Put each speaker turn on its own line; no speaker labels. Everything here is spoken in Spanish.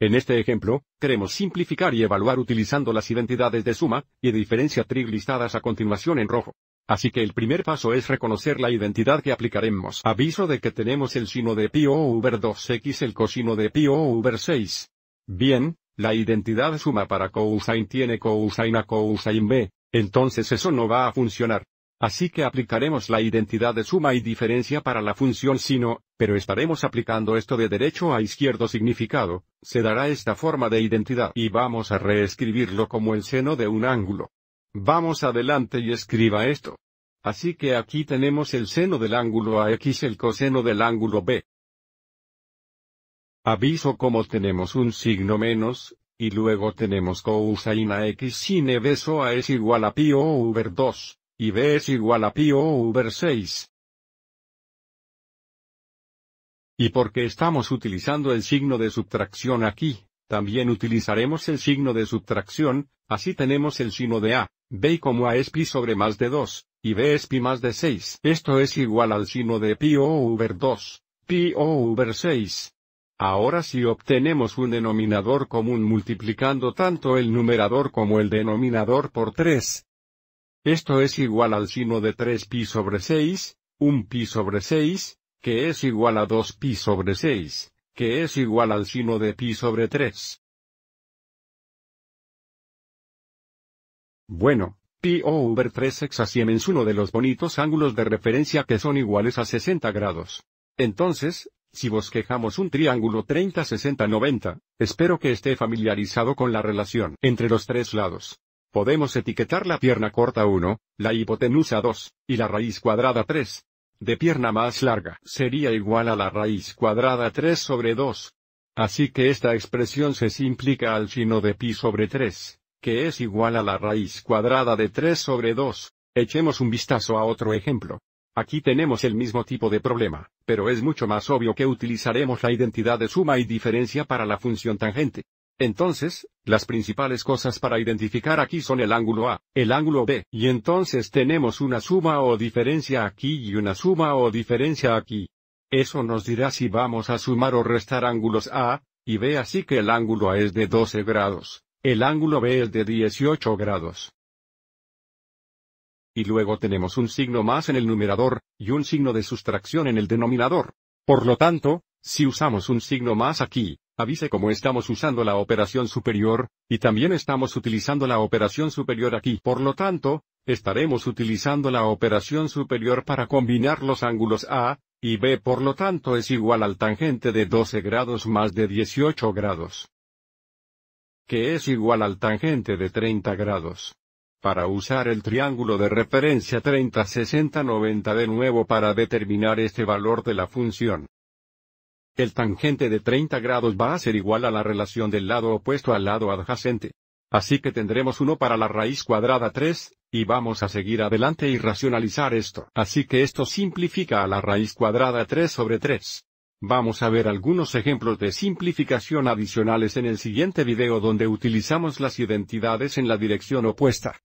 En este ejemplo, queremos simplificar y evaluar utilizando las identidades de suma y diferencia trig listadas a continuación en rojo. Así que el primer paso es reconocer la identidad que aplicaremos. Aviso de que tenemos el sino de pi over 2x el cosino de pi over 6. Bien, la identidad suma para cosine tiene cosine a cosine b, entonces eso no va a funcionar. Así que aplicaremos la identidad de suma y diferencia para la función sino, pero estaremos aplicando esto de derecho a izquierdo significado, se dará esta forma de identidad y vamos a reescribirlo como el seno de un ángulo. Vamos adelante y escriba esto. Así que aquí tenemos el seno del ángulo AX el coseno del ángulo B. Aviso como tenemos un signo menos, y luego tenemos cosine x sin e B a es igual a pi over 2 y b es igual a pi over 6. Y porque estamos utilizando el signo de subtracción aquí, también utilizaremos el signo de subtracción, así tenemos el signo de a, b como a es pi sobre más de 2, y b es pi más de 6. Esto es igual al signo de pi over 2, pi over 6. Ahora si obtenemos un denominador común multiplicando tanto el numerador como el denominador por 3, esto es igual al sino de 3pi sobre 6, 1pi sobre 6, que es igual a 2pi sobre 6, que es igual al sino de pi sobre 3. Bueno, pi over 3 sexaciem es uno de los bonitos ángulos de referencia que son iguales a 60 grados. Entonces, si bosquejamos un triángulo 30-60-90, espero que esté familiarizado con la relación entre los tres lados. Podemos etiquetar la pierna corta 1, la hipotenusa 2, y la raíz cuadrada 3. De pierna más larga sería igual a la raíz cuadrada 3 sobre 2. Así que esta expresión se simplifica al chino de pi sobre 3, que es igual a la raíz cuadrada de 3 sobre 2. Echemos un vistazo a otro ejemplo. Aquí tenemos el mismo tipo de problema, pero es mucho más obvio que utilizaremos la identidad de suma y diferencia para la función tangente. Entonces, las principales cosas para identificar aquí son el ángulo A, el ángulo B, y entonces tenemos una suma o diferencia aquí y una suma o diferencia aquí. Eso nos dirá si vamos a sumar o restar ángulos A, y B así que el ángulo A es de 12 grados, el ángulo B es de 18 grados. Y luego tenemos un signo más en el numerador, y un signo de sustracción en el denominador. Por lo tanto, si usamos un signo más aquí, Avise cómo estamos usando la operación superior, y también estamos utilizando la operación superior aquí. Por lo tanto, estaremos utilizando la operación superior para combinar los ángulos A y B por lo tanto es igual al tangente de 12 grados más de 18 grados. Que es igual al tangente de 30 grados. Para usar el triángulo de referencia 30-60-90 de nuevo para determinar este valor de la función. El tangente de 30 grados va a ser igual a la relación del lado opuesto al lado adyacente. Así que tendremos uno para la raíz cuadrada 3, y vamos a seguir adelante y racionalizar esto. Así que esto simplifica a la raíz cuadrada 3 sobre 3. Vamos a ver algunos ejemplos de simplificación adicionales en el siguiente video donde utilizamos las identidades en la dirección opuesta.